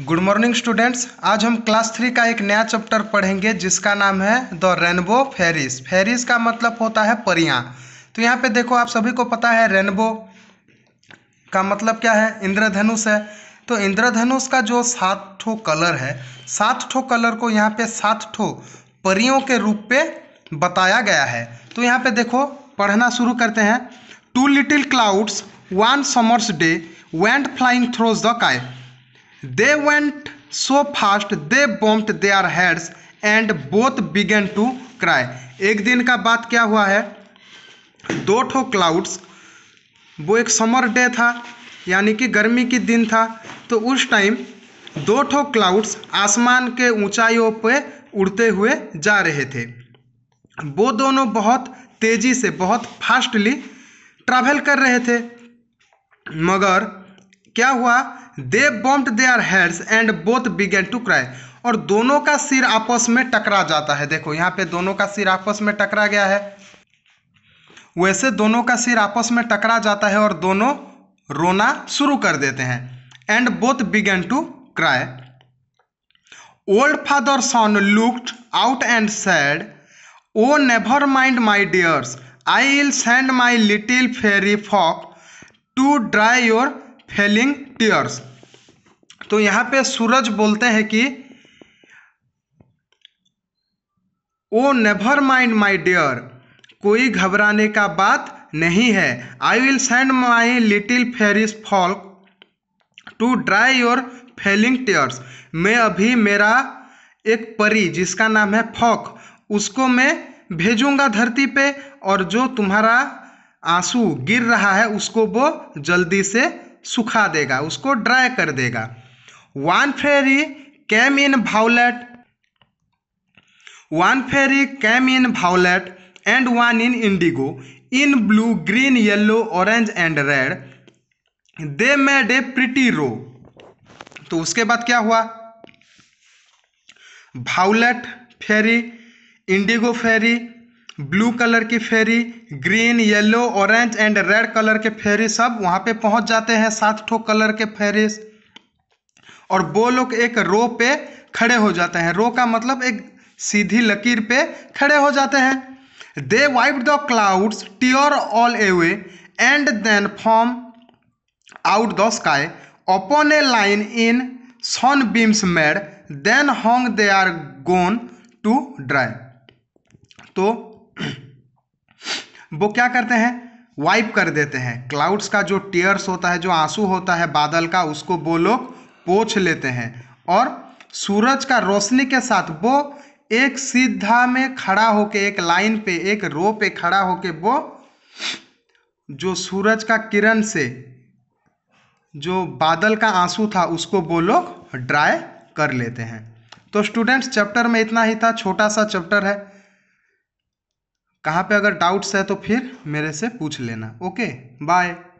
good morning students आज हम class three का एक नया चैप्टर पढ़ेंगे जिसका नाम है द रेनबो फेरिस फेरिस का मतलब होता है परियां तो यहाँ पे देखो आप सभी को पता है रेनबो का मतलब क्या है इंद्रधनुष है तो इंद्रधनुष का जो सात ठो कलर है सात ठो कलर को यहाँ पे सात ठो परियों के रूप पे बताया गया है तो यहाँ पे देखो पढ़ना शुरू करते हैं two little clouds one summer's day went flying through the sky they went so fast they bumped their heads and both began to cry एक दिन का बात क्या हुआ है दो ठो क्लाउड्स वो एक समर डे था यानी कि गर्मी की दिन था तो उस टाइम दो ठो क्लाउड्स आसमान के ऊंचाइयों पे उड़ते हुए जा रहे थे वो दोनों बहुत तेज़ी से बहुत फास्टली ट्रैवल कर रहे थे मगर क्या हुआ they bumped their heads and both began to cry और दोनों का सिर आपस में टकरा जाता है देखो यहाँ पे दोनों का सिर आपस में टकरा गया है वैसे दोनों का सिर आपस में टकरा जाता है और दोनों रोना शुरू कर देते हैं and both began to cry old father sun looked out and said oh never mind my dears I will send my little fairy folk to dry your falling tears तो यहाँ पे सूरज बोलते हैं कि oh never mind my dear कोई घबराने का बात नहीं है I will send my little fairies folk to dry your falling tears मैं अभी मेरा एक परी जिसका नाम है फॉक उसको मैं भेजूंगा धरती पे और जो तुम्हारा आंसू गिर रहा है उसको वो जल्दी से सुखा देगा उसको ड्राई कर देगा one fairy came in violet one fairy came in violet and one in indigo in blue green yellow orange and red they made a pretty row तो उसके बाद क्या हुआ violet fairy indigo fairy blue colour की fairy green yellow orange and red colour के fairy सब वहाँ पे पहुँच जाते हैं सात ठो कलर के फेरी और वो लोग एक रो पे खड़े हो जाते हैं रो का मतलब एक सीधी लकीर पे खड़े हो जाते हैं they wipe the clouds tears all away and then from out the sky upon a line in sunbeams made then hung their gown to dry तो वो क्या करते हैं वाइप कर देते हैं क्लाउड्स का जो टीयर्स होता है जो आंसू होता है बादल का उसको वो लोग पोछ लेते हैं और सूरज का रोशनी के साथ वो एक सीधा में खड़ा होके एक लाइन पे एक रो पे खड़ा होके वो जो सूरज का किरण से जो बादल का आंसू था उसको वो लोग ड्राई कर लेते हैं तो स्टूडेंट्स चैप्टर में इतना ही था छोटा सा चैप्टर है कहाँ पे अगर डाउट्स है तो फिर मेरे से पूछ लेना ओके बाय